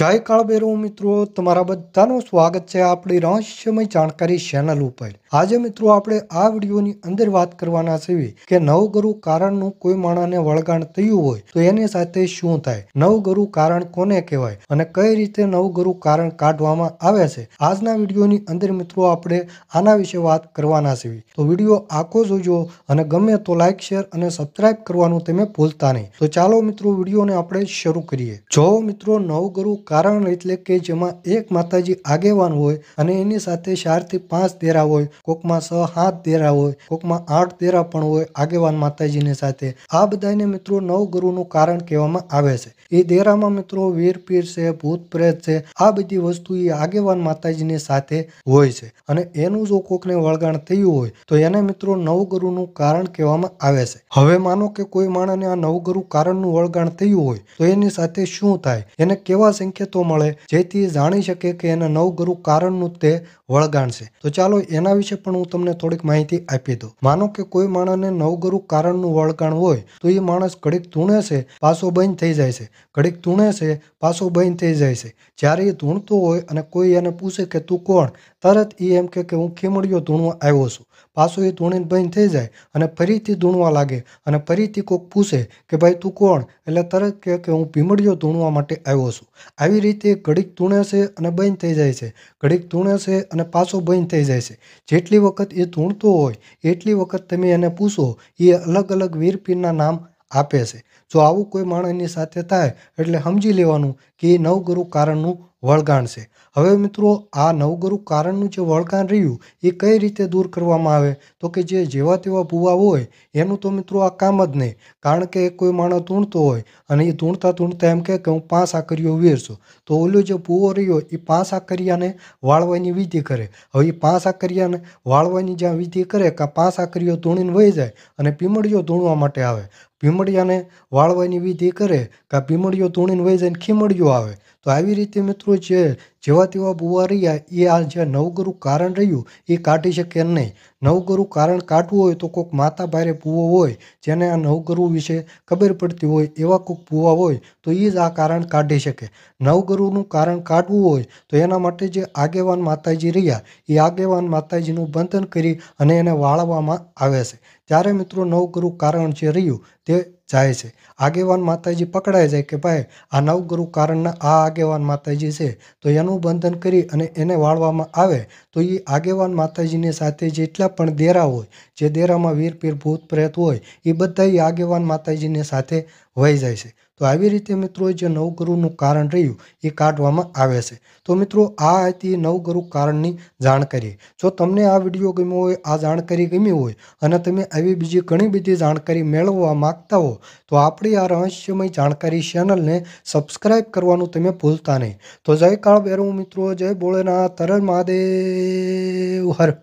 જય કાળભેરુ મિત્રો તમારા બધાનું સ્વાગત છે આપણી રહસ્યમય જાણકારી ચેનલ ઉપર આજે મિત્રો આપણે આ વિડીયોની અંદર વાત કરવાના છીએ કે નવગરુ કારણનું કોઈ માણસને વળગાણ થયું હોય તો એની સાથે શું થાય નવગરુ કારણ કોને કહેવાય અને કઈ રીતે નવગરુ કારણ કાઢવામાં આવે છે આજના વિડીયોની અંદર મિત્રો આપણે આના વિશે વાત કરવાના છીએ તો વિડીયો આખો જોજો અને ગમે તો લાઇક શેર અને સબસ્ક્રાઇબ કરવાનું તમે ભૂલતા નહીં તો ચાલો મિત્રો વિડીયોને આપણે શરૂ કરીએ જો મિત્રો નવગરુ કારણ એટલે કે જેમાં એક માતાજી આગેવાન હોય અને એની સાથે ચારથી પાંચ દેરા હોય કોકમાં છ સાત દેરા હોય કોકમાં આઠ દેરા પણ હોય આગેવાન માતાજીની સાથે આ બધાને મિત્રો નવગુરુનું કારણ કહેવામાં આવે છે એ દેરામાં મિત્રો વીર પીર છે ભૂત પ્રેત છે આ બધી વસ્તુ એ આગેવાન માતાજીની સાથે હોય છે અને એનું જો કોકને વળગાણ થયું હોય તો એને મિત્રો નવગુરુનું કારણ કહેવામાં આવે છે હવે માનો કે કોઈ માણસને આ નવગુરુ કારણનું વળગાણ થયું હોય તો એની સાથે શું થાય એને કેવા સંકેતો મળે જેથી જાણી શકે કે એના નવગુરુ કારણનું તે વળગાણ છે તો ચાલો એના વિશે પણ હું તમને થોડીક માહિતી આપી દઉં માનો કે કોઈ માણસને નવગુરુ કારણનું વળગાણ હોય તો એ માણસ ઘડીક ધૂણે છે પાછો બંધ થઈ જાય છે ઘડીક ધૂણે છે પાછો બંધ થઈ જાય છે જ્યારે એ ધૂણતો હોય અને કોઈ એને પૂછે કે તું કોણ તરત એ એમ કે હું ખીમડીઓ ધૂણવા આવ્યો છું પાછું એ ધૂણીને બંધ થઈ જાય અને ફરીથી ધૂણવા લાગે અને ફરીથી કોઈક પૂછે કે ભાઈ તું કોણ એટલે તરત કહે કે હું ભીમડીઓ ધૂણવા માટે આવ્યો છું આવી રીતે ઘડીક ધૂણે છે અને બંધ થઈ જાય છે ઘડીક ધૂણે છે અને પાછો બંધ થઈ જાય છે જેટલી વખત એ ધૂણતો હોય એટલી વખત તમે એને પૂછો એ અલગ અલગ વીરપીરના નામ આપે છે જો આવું કોઈ માણસની સાથે થાય એટલે સમજી લેવાનું કે એ નવગુરુ કારણનું વળગાણ છે હવે મિત્રો આ નવગુરુ કારણનું જે વળગાણ રહ્યું એ કઈ રીતે દૂર કરવામાં આવે તો કે જે જેવા તેવા ભૂવા હોય એનું તો મિત્રો આ કામ જ નહીં કારણ કે કોઈ માણસ તૂણતો હોય અને એ તૂણતા તૂણતા એમ કહે કે હું પાંચ આકરીઓ વેરશું તો ઓલો જે ભૂવો રહ્યો એ પાંચ આકરિયાને વાળવાની વિધિ કરે હવે એ પાંચ આકરિયાને વાળવાની જ્યાં વિધિ કરે કે પાંચ આકરીઓ ધૂણીને વહી જાય અને પીમળીઓ ધૂણવા માટે આવે ભીમડિયાને વાળવાની વિધિ કરે કે પીમળીઓ ધૂણીને વહી જાય ને ખીમળીઓ આવે તો આવી રીતે મિત્રો જે જેવા તેવા બુવા રહ્યા એ આ જે નવગરુ કારણ રહ્યું એ કાઢી શકે નહીં નવગુરુ કારણ કાઢવું હોય તો કોઈક માતા ભારે બુવો હોય જેને આ નવગરુ વિશે ખબર પડતી હોય એવા કોઈક બુવા હોય તો એ જ આ કારણ કાઢી શકે નવગરુનું કારણ કાઢવું હોય તો એના માટે જે આગેવાન માતાજી રહ્યા એ આગેવાન માતાજીનું બંધન કરી અને એને વાળવામાં આવે છે ત્યારે મિત્રો નવગરુ કારણ જે રહ્યું તે જાય છે આગેવાન માતાજી પકડાઈ જાય કે ભાઈ આ નવગુરુ કારણના આ આગેવાન માતાજી છે તો એનું બંધન કરી અને એને વાળવામાં આવે તો એ આગેવાન માતાજીની સાથે જેટલા પણ દેરા હોય જે દેરામાં વીરપીર ભૂત પ્રેત હોય એ બધા એ આગેવાન માતાજીની સાથે વહી જાય છે તો આવી રીતે મિત્રો જે નવગુરુનું કારણ રહ્યું એ કાઢવામાં આવે છે તો મિત્રો આ હતી નવગુરુ કારણની જાણકારી જો તમને આ વિડીયો ગમ્યો હોય આ જાણકારી ગમી હોય અને તમે આવી બીજી ઘણી બધી જાણકારી મેળવવા માગતા હો તો આપણી આ રહસ્યમય જાણકારી ચેનલને સબસ્ક્રાઈબ કરવાનું તમે ભૂલતા નહીં તો જય કાળ બેરવું મિત્રો જય ભોળેનાથ તરણ મહાદેવ હર